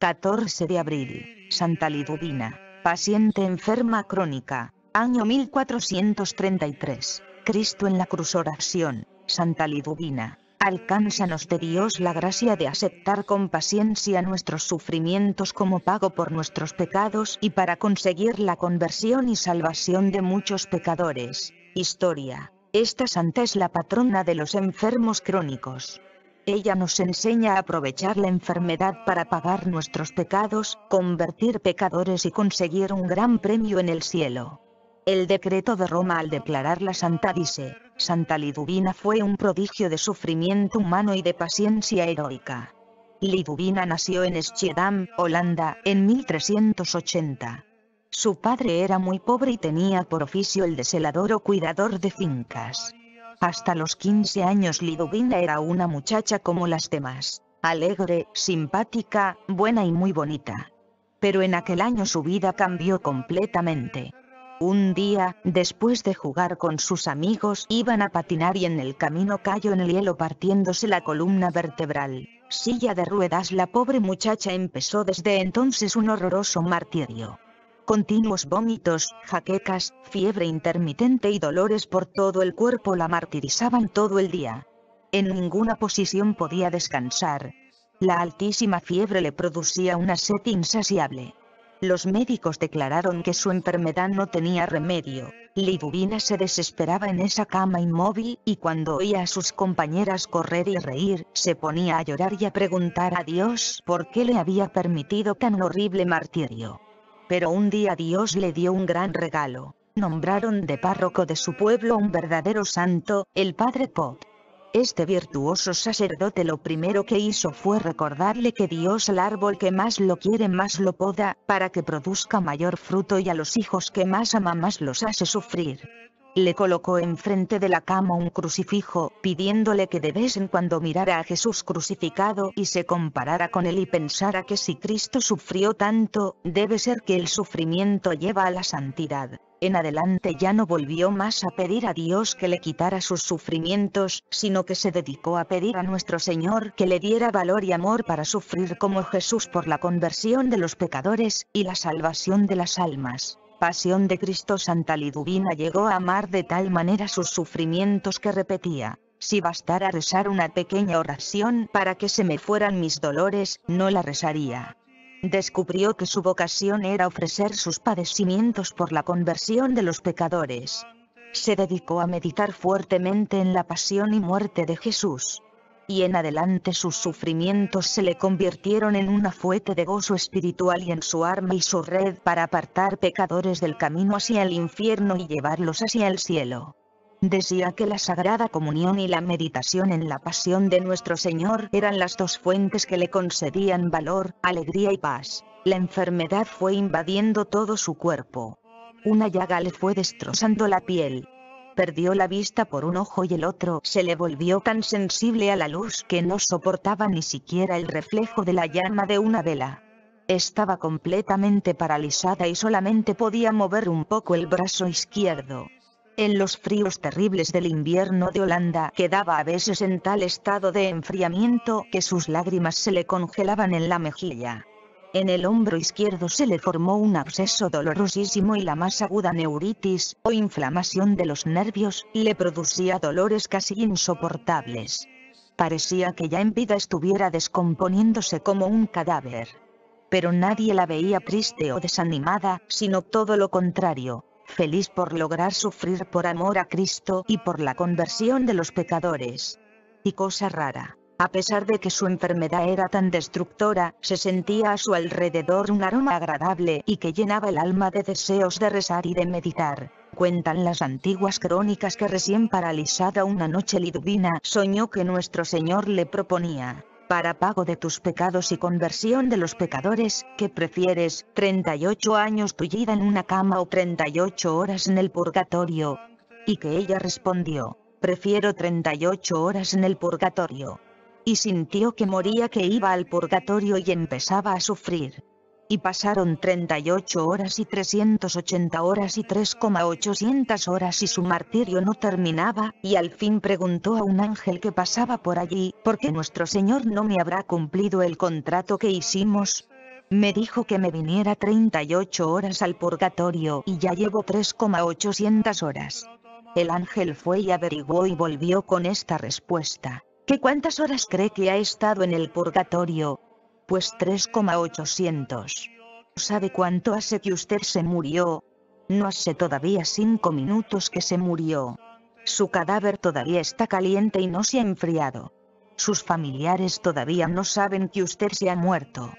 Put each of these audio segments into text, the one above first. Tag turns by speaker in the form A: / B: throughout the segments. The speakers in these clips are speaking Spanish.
A: 14 de abril, Santa Liduvina, paciente enferma crónica, año 1433, Cristo en la cruz oración, Santa Liduvina, alcánzanos de Dios la gracia de aceptar con paciencia nuestros sufrimientos como pago por nuestros pecados y para conseguir la conversión y salvación de muchos pecadores. Historia. Esta santa es la patrona de los enfermos crónicos. Ella nos enseña a aprovechar la enfermedad para pagar nuestros pecados, convertir pecadores y conseguir un gran premio en el cielo. El decreto de Roma al declararla santa dice, Santa Liduvina fue un prodigio de sufrimiento humano y de paciencia heroica. Liduvina nació en Schiedam, Holanda, en 1380. Su padre era muy pobre y tenía por oficio el deselador o cuidador de fincas. Hasta los 15 años Liduvina era una muchacha como las demás, alegre, simpática, buena y muy bonita. Pero en aquel año su vida cambió completamente. Un día, después de jugar con sus amigos, iban a patinar y en el camino cayó en el hielo partiéndose la columna vertebral. Silla de ruedas, la pobre muchacha empezó desde entonces un horroroso martirio continuos vómitos, jaquecas, fiebre intermitente y dolores por todo el cuerpo la martirizaban todo el día. En ninguna posición podía descansar. La altísima fiebre le producía una sed insaciable. Los médicos declararon que su enfermedad no tenía remedio. Liduvina se desesperaba en esa cama inmóvil, y cuando oía a sus compañeras correr y reír, se ponía a llorar y a preguntar a Dios por qué le había permitido tan horrible martirio. Pero un día Dios le dio un gran regalo. Nombraron de párroco de su pueblo un verdadero santo, el padre Pot. Este virtuoso sacerdote lo primero que hizo fue recordarle que Dios al árbol que más lo quiere más lo poda, para que produzca mayor fruto y a los hijos que más ama más los hace sufrir le colocó enfrente de la cama un crucifijo, pidiéndole que de vez en cuando mirara a Jesús crucificado y se comparara con él y pensara que si Cristo sufrió tanto, debe ser que el sufrimiento lleva a la santidad. En adelante ya no volvió más a pedir a Dios que le quitara sus sufrimientos, sino que se dedicó a pedir a nuestro Señor que le diera valor y amor para sufrir como Jesús por la conversión de los pecadores, y la salvación de las almas pasión de Cristo Santa Liduvina llegó a amar de tal manera sus sufrimientos que repetía, si bastara rezar una pequeña oración para que se me fueran mis dolores, no la rezaría. Descubrió que su vocación era ofrecer sus padecimientos por la conversión de los pecadores. Se dedicó a meditar fuertemente en la pasión y muerte de Jesús y en adelante sus sufrimientos se le convirtieron en una fuente de gozo espiritual y en su arma y su red para apartar pecadores del camino hacia el infierno y llevarlos hacia el cielo. Decía que la Sagrada Comunión y la meditación en la pasión de nuestro Señor eran las dos fuentes que le concedían valor, alegría y paz. La enfermedad fue invadiendo todo su cuerpo. Una llaga le fue destrozando la piel, perdió la vista por un ojo y el otro se le volvió tan sensible a la luz que no soportaba ni siquiera el reflejo de la llama de una vela. Estaba completamente paralizada y solamente podía mover un poco el brazo izquierdo. En los fríos terribles del invierno de Holanda quedaba a veces en tal estado de enfriamiento que sus lágrimas se le congelaban en la mejilla. En el hombro izquierdo se le formó un absceso dolorosísimo y la más aguda neuritis, o inflamación de los nervios, le producía dolores casi insoportables. Parecía que ya en vida estuviera descomponiéndose como un cadáver. Pero nadie la veía triste o desanimada, sino todo lo contrario, feliz por lograr sufrir por amor a Cristo y por la conversión de los pecadores. Y cosa rara, a pesar de que su enfermedad era tan destructora, se sentía a su alrededor un aroma agradable y que llenaba el alma de deseos de rezar y de meditar. Cuentan las antiguas crónicas que recién paralizada una noche liduvina soñó que nuestro Señor le proponía para pago de tus pecados y conversión de los pecadores, que prefieres, 38 años tullida en una cama o 38 horas en el purgatorio? Y que ella respondió, prefiero 38 horas en el purgatorio y sintió que moría que iba al purgatorio y empezaba a sufrir. Y pasaron 38 horas y 380 horas y 3,800 horas y su martirio no terminaba, y al fin preguntó a un ángel que pasaba por allí, ¿por qué nuestro Señor no me habrá cumplido el contrato que hicimos? Me dijo que me viniera 38 horas al purgatorio y ya llevo 3,800 horas. El ángel fue y averiguó y volvió con esta respuesta. ¿Qué cuántas horas cree que ha estado en el purgatorio? Pues 3,800. ¿Sabe cuánto hace que usted se murió? No hace todavía cinco minutos que se murió. Su cadáver todavía está caliente y no se ha enfriado. Sus familiares todavía no saben que usted se ha muerto.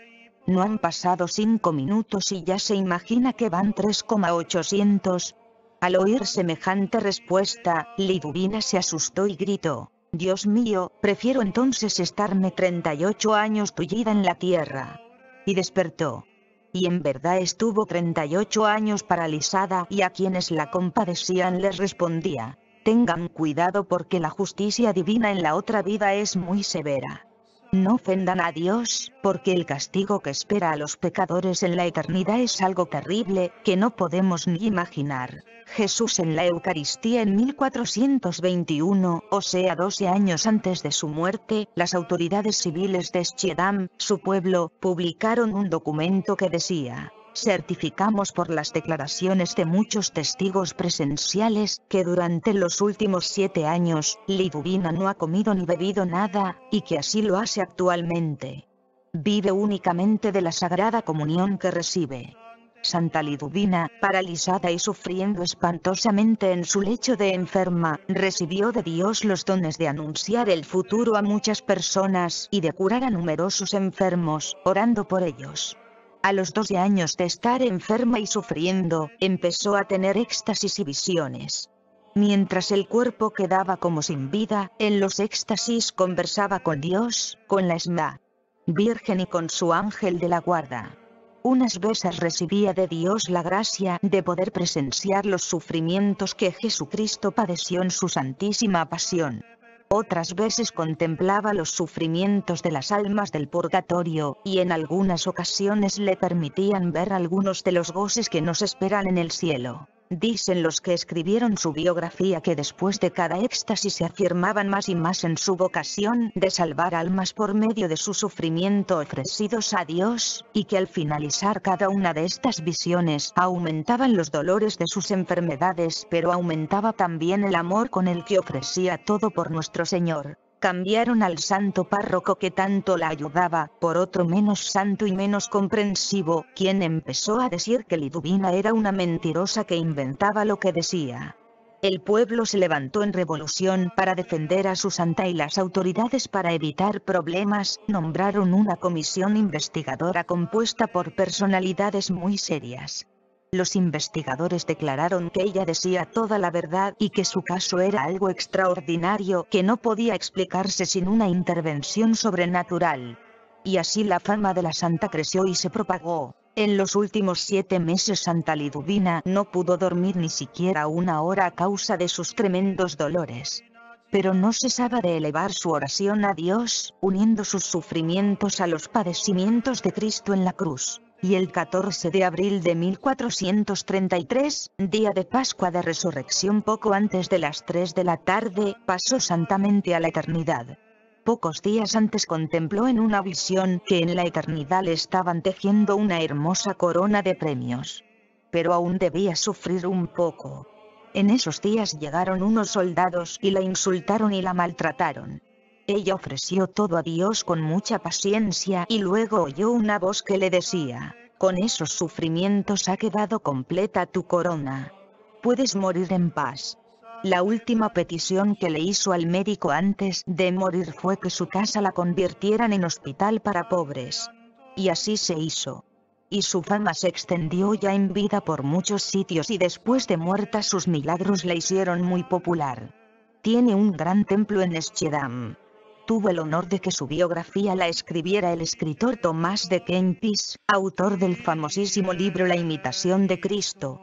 A: No han pasado cinco minutos y ya se imagina que van 3,800. Al oír semejante respuesta, Liduvina se asustó y gritó. Dios mío, prefiero entonces estarme 38 años tullida en la tierra. Y despertó. Y en verdad estuvo 38 años paralizada y a quienes la compadecían les respondía, tengan cuidado porque la justicia divina en la otra vida es muy severa. No ofendan a Dios, porque el castigo que espera a los pecadores en la eternidad es algo terrible, que no podemos ni imaginar. Jesús en la Eucaristía en 1421, o sea 12 años antes de su muerte, las autoridades civiles de Schiedam, su pueblo, publicaron un documento que decía, certificamos por las declaraciones de muchos testigos presenciales que durante los últimos siete años, Liduvina no ha comido ni bebido nada, y que así lo hace actualmente. Vive únicamente de la sagrada comunión que recibe. Santa Liduvina, paralizada y sufriendo espantosamente en su lecho de enferma, recibió de Dios los dones de anunciar el futuro a muchas personas y de curar a numerosos enfermos, orando por ellos. A los 12 años de estar enferma y sufriendo, empezó a tener éxtasis y visiones. Mientras el cuerpo quedaba como sin vida, en los éxtasis conversaba con Dios, con la Esma. Virgen y con su ángel de la guarda. Unas veces recibía de Dios la gracia de poder presenciar los sufrimientos que Jesucristo padeció en su santísima pasión otras veces contemplaba los sufrimientos de las almas del purgatorio, y en algunas ocasiones le permitían ver algunos de los goces que nos esperan en el cielo. Dicen los que escribieron su biografía que después de cada éxtasis se afirmaban más y más en su vocación de salvar almas por medio de su sufrimiento ofrecidos a Dios, y que al finalizar cada una de estas visiones aumentaban los dolores de sus enfermedades pero aumentaba también el amor con el que ofrecía todo por nuestro Señor cambiaron al santo párroco que tanto la ayudaba, por otro menos santo y menos comprensivo, quien empezó a decir que Liduvina era una mentirosa que inventaba lo que decía. El pueblo se levantó en revolución para defender a su santa y las autoridades para evitar problemas, nombraron una comisión investigadora compuesta por personalidades muy serias. Los investigadores declararon que ella decía toda la verdad y que su caso era algo extraordinario que no podía explicarse sin una intervención sobrenatural. Y así la fama de la santa creció y se propagó. En los últimos siete meses Santa Liduvina no pudo dormir ni siquiera una hora a causa de sus tremendos dolores. Pero no cesaba de elevar su oración a Dios, uniendo sus sufrimientos a los padecimientos de Cristo en la cruz y el 14 de abril de 1433, día de Pascua de Resurrección poco antes de las 3 de la tarde, pasó santamente a la eternidad. Pocos días antes contempló en una visión que en la eternidad le estaban tejiendo una hermosa corona de premios. Pero aún debía sufrir un poco. En esos días llegaron unos soldados y la insultaron y la maltrataron. Ella ofreció todo a Dios con mucha paciencia y luego oyó una voz que le decía, con esos sufrimientos ha quedado completa tu corona. Puedes morir en paz. La última petición que le hizo al médico antes de morir fue que su casa la convirtieran en hospital para pobres. Y así se hizo. Y su fama se extendió ya en vida por muchos sitios y después de muerta sus milagros la hicieron muy popular. Tiene un gran templo en Eschedam tuvo el honor de que su biografía la escribiera el escritor Tomás de Kempis, autor del famosísimo libro La imitación de Cristo,